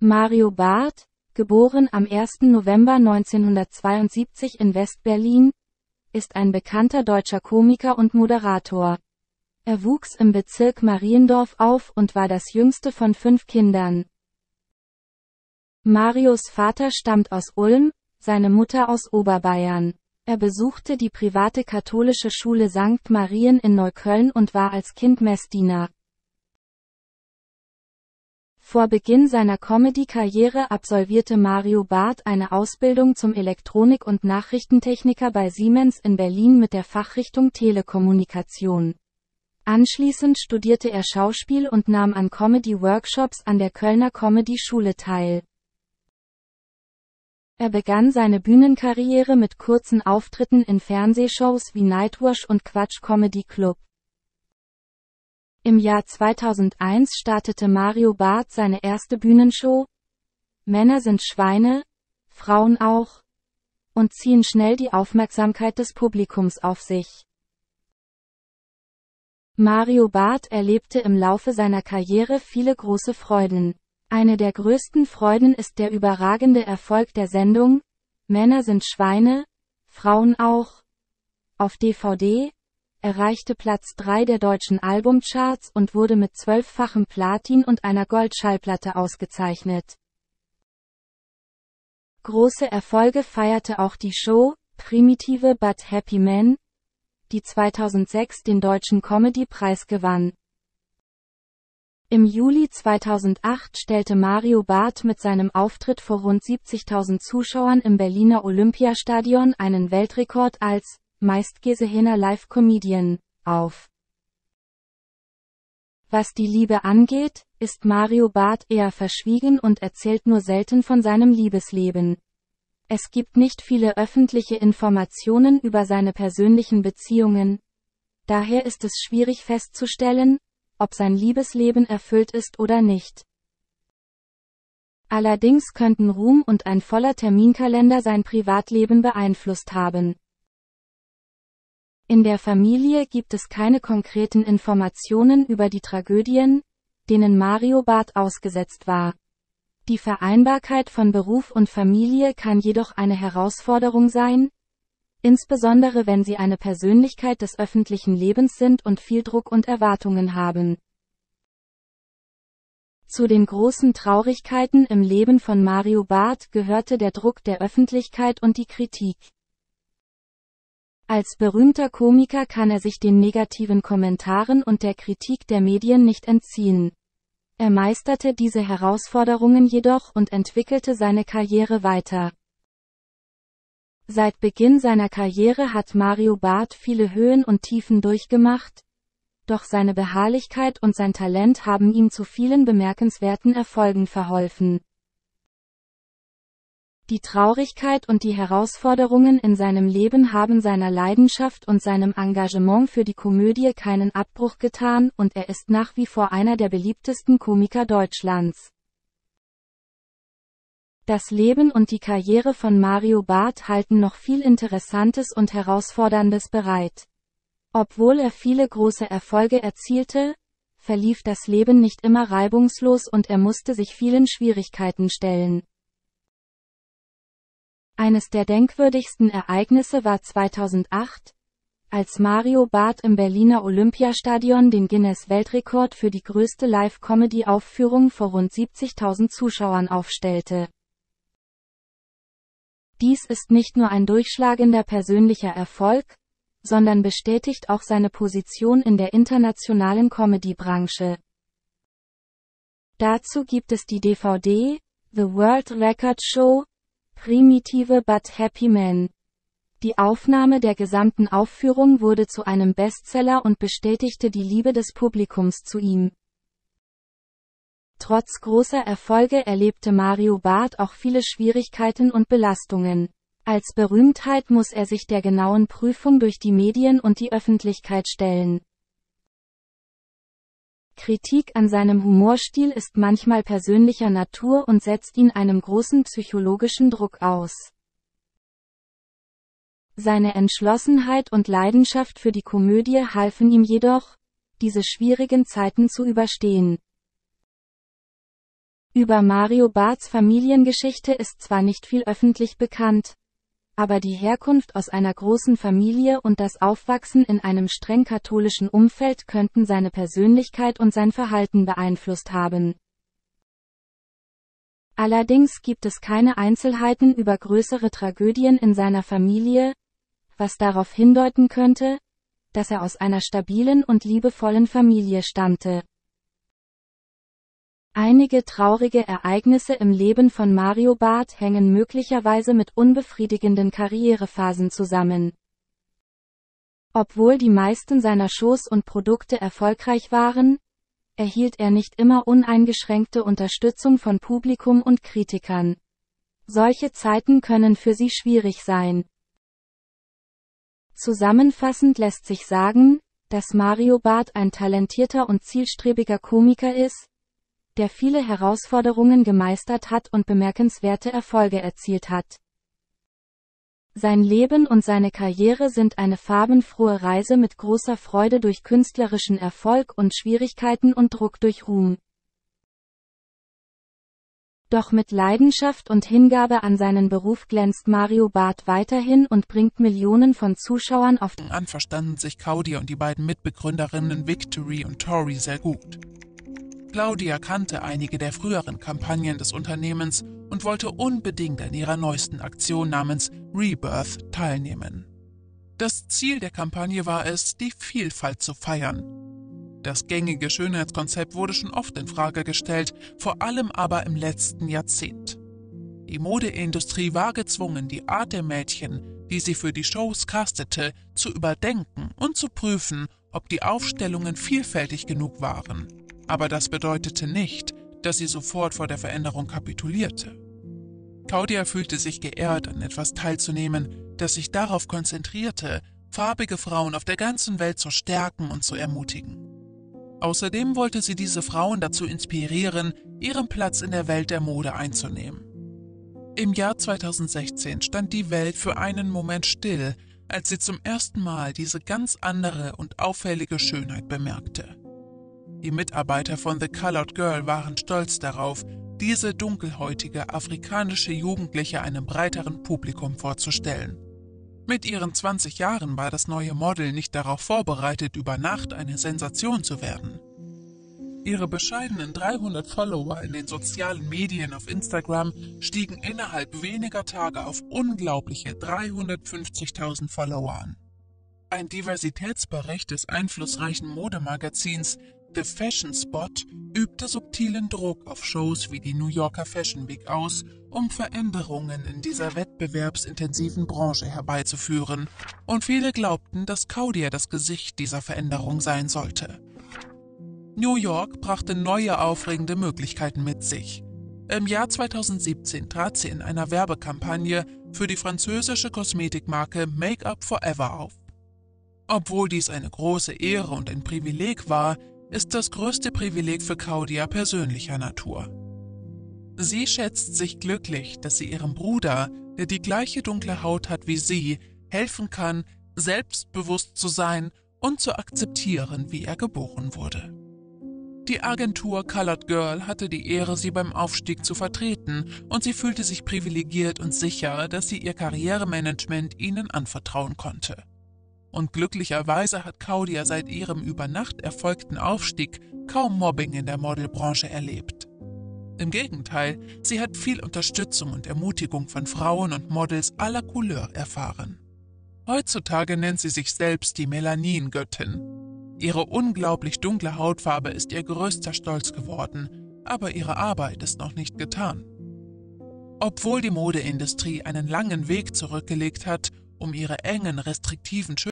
Mario Barth, geboren am 1. November 1972 in West-Berlin, ist ein bekannter deutscher Komiker und Moderator. Er wuchs im Bezirk Mariendorf auf und war das jüngste von fünf Kindern. Marios Vater stammt aus Ulm, seine Mutter aus Oberbayern. Er besuchte die private katholische Schule St. Marien in Neukölln und war als Kind Messdiener. Vor Beginn seiner Comedy-Karriere absolvierte Mario Barth eine Ausbildung zum Elektronik- und Nachrichtentechniker bei Siemens in Berlin mit der Fachrichtung Telekommunikation. Anschließend studierte er Schauspiel und nahm an Comedy-Workshops an der Kölner Comedy-Schule teil. Er begann seine Bühnenkarriere mit kurzen Auftritten in Fernsehshows wie Nightwash und Quatsch Comedy Club. Im Jahr 2001 startete Mario Barth seine erste Bühnenshow. Männer sind Schweine, Frauen auch, und ziehen schnell die Aufmerksamkeit des Publikums auf sich. Mario Barth erlebte im Laufe seiner Karriere viele große Freuden. Eine der größten Freuden ist der überragende Erfolg der Sendung Männer sind Schweine, Frauen auch. Auf DVD, erreichte Platz 3 der deutschen Albumcharts und wurde mit zwölffachem Platin und einer Goldschallplatte ausgezeichnet. Große Erfolge feierte auch die Show Primitive but Happy Men, die 2006 den deutschen Comedy-Preis gewann. Im Juli 2008 stellte Mario Barth mit seinem Auftritt vor rund 70.000 Zuschauern im Berliner Olympiastadion einen Weltrekord als meist Gesehener Live-Comedian, auf. Was die Liebe angeht, ist Mario Barth eher verschwiegen und erzählt nur selten von seinem Liebesleben. Es gibt nicht viele öffentliche Informationen über seine persönlichen Beziehungen. Daher ist es schwierig festzustellen, ob sein Liebesleben erfüllt ist oder nicht. Allerdings könnten Ruhm und ein voller Terminkalender sein Privatleben beeinflusst haben. In der Familie gibt es keine konkreten Informationen über die Tragödien, denen Mario Barth ausgesetzt war. Die Vereinbarkeit von Beruf und Familie kann jedoch eine Herausforderung sein, insbesondere wenn sie eine Persönlichkeit des öffentlichen Lebens sind und viel Druck und Erwartungen haben. Zu den großen Traurigkeiten im Leben von Mario Barth gehörte der Druck der Öffentlichkeit und die Kritik. Als berühmter Komiker kann er sich den negativen Kommentaren und der Kritik der Medien nicht entziehen. Er meisterte diese Herausforderungen jedoch und entwickelte seine Karriere weiter. Seit Beginn seiner Karriere hat Mario Barth viele Höhen und Tiefen durchgemacht, doch seine Beharrlichkeit und sein Talent haben ihm zu vielen bemerkenswerten Erfolgen verholfen. Die Traurigkeit und die Herausforderungen in seinem Leben haben seiner Leidenschaft und seinem Engagement für die Komödie keinen Abbruch getan und er ist nach wie vor einer der beliebtesten Komiker Deutschlands. Das Leben und die Karriere von Mario Barth halten noch viel Interessantes und Herausforderndes bereit. Obwohl er viele große Erfolge erzielte, verlief das Leben nicht immer reibungslos und er musste sich vielen Schwierigkeiten stellen. Eines der denkwürdigsten Ereignisse war 2008, als Mario Barth im Berliner Olympiastadion den Guinness-Weltrekord für die größte Live-Comedy-Aufführung vor rund 70.000 Zuschauern aufstellte. Dies ist nicht nur ein durchschlagender persönlicher Erfolg, sondern bestätigt auch seine Position in der internationalen Comedy-Branche. Dazu gibt es die DVD, The World Record Show, Primitive but Happy Man. Die Aufnahme der gesamten Aufführung wurde zu einem Bestseller und bestätigte die Liebe des Publikums zu ihm. Trotz großer Erfolge erlebte Mario Barth auch viele Schwierigkeiten und Belastungen. Als Berühmtheit muss er sich der genauen Prüfung durch die Medien und die Öffentlichkeit stellen. Kritik an seinem Humorstil ist manchmal persönlicher Natur und setzt ihn einem großen psychologischen Druck aus. Seine Entschlossenheit und Leidenschaft für die Komödie halfen ihm jedoch, diese schwierigen Zeiten zu überstehen. Über Mario Barths Familiengeschichte ist zwar nicht viel öffentlich bekannt, aber die Herkunft aus einer großen Familie und das Aufwachsen in einem streng katholischen Umfeld könnten seine Persönlichkeit und sein Verhalten beeinflusst haben. Allerdings gibt es keine Einzelheiten über größere Tragödien in seiner Familie, was darauf hindeuten könnte, dass er aus einer stabilen und liebevollen Familie stammte. Einige traurige Ereignisse im Leben von Mario Barth hängen möglicherweise mit unbefriedigenden Karrierephasen zusammen. Obwohl die meisten seiner Shows und Produkte erfolgreich waren, erhielt er nicht immer uneingeschränkte Unterstützung von Publikum und Kritikern. Solche Zeiten können für sie schwierig sein. Zusammenfassend lässt sich sagen, dass Mario Barth ein talentierter und zielstrebiger Komiker ist, der viele Herausforderungen gemeistert hat und bemerkenswerte Erfolge erzielt hat. Sein Leben und seine Karriere sind eine farbenfrohe Reise mit großer Freude durch künstlerischen Erfolg und Schwierigkeiten und Druck durch Ruhm. Doch mit Leidenschaft und Hingabe an seinen Beruf glänzt Mario Barth weiterhin und bringt Millionen von Zuschauern auf. An verstanden sich Caudier und die beiden Mitbegründerinnen Victory und Tori sehr gut. Claudia kannte einige der früheren Kampagnen des Unternehmens und wollte unbedingt an ihrer neuesten Aktion namens Rebirth teilnehmen. Das Ziel der Kampagne war es, die Vielfalt zu feiern. Das gängige Schönheitskonzept wurde schon oft in Frage gestellt, vor allem aber im letzten Jahrzehnt. Die Modeindustrie war gezwungen, die Art der Mädchen, die sie für die Shows castete, zu überdenken und zu prüfen, ob die Aufstellungen vielfältig genug waren. Aber das bedeutete nicht, dass sie sofort vor der Veränderung kapitulierte. Claudia fühlte sich geehrt, an etwas teilzunehmen, das sich darauf konzentrierte, farbige Frauen auf der ganzen Welt zu stärken und zu ermutigen. Außerdem wollte sie diese Frauen dazu inspirieren, ihren Platz in der Welt der Mode einzunehmen. Im Jahr 2016 stand die Welt für einen Moment still, als sie zum ersten Mal diese ganz andere und auffällige Schönheit bemerkte. Die Mitarbeiter von The Colored Girl waren stolz darauf, diese dunkelhäutige afrikanische Jugendliche einem breiteren Publikum vorzustellen. Mit ihren 20 Jahren war das neue Model nicht darauf vorbereitet, über Nacht eine Sensation zu werden. Ihre bescheidenen 300 Follower in den sozialen Medien auf Instagram stiegen innerhalb weniger Tage auf unglaubliche 350.000 Follower an. Ein Diversitätsbericht des einflussreichen Modemagazins berühmte Fashion Spot übte subtilen Druck auf Shows wie die New Yorker Fashion Week aus, um Veränderungen in dieser wettbewerbsintensiven Branche herbeizuführen, und viele glaubten, dass Caudia das Gesicht dieser Veränderung sein sollte. New York brachte neue aufregende Möglichkeiten mit sich. Im Jahr 2017 trat sie in einer Werbekampagne für die französische Kosmetikmarke Make Up Forever auf. Obwohl dies eine große Ehre und ein Privileg war, ist das größte Privileg für Claudia persönlicher Natur. Sie schätzt sich glücklich, dass sie ihrem Bruder, der die gleiche dunkle Haut hat wie sie, helfen kann, selbstbewusst zu sein und zu akzeptieren, wie er geboren wurde. Die Agentur Colored Girl hatte die Ehre, sie beim Aufstieg zu vertreten, und sie fühlte sich privilegiert und sicher, dass sie ihr Karrieremanagement ihnen anvertrauen konnte und glücklicherweise hat Claudia seit ihrem über Nacht erfolgten Aufstieg kaum Mobbing in der Modelbranche erlebt. Im Gegenteil, sie hat viel Unterstützung und Ermutigung von Frauen und Models aller Couleur erfahren. Heutzutage nennt sie sich selbst die Melaningöttin. Ihre unglaublich dunkle Hautfarbe ist ihr größter Stolz geworden, aber ihre Arbeit ist noch nicht getan. Obwohl die Modeindustrie einen langen Weg zurückgelegt hat, um ihre engen, restriktiven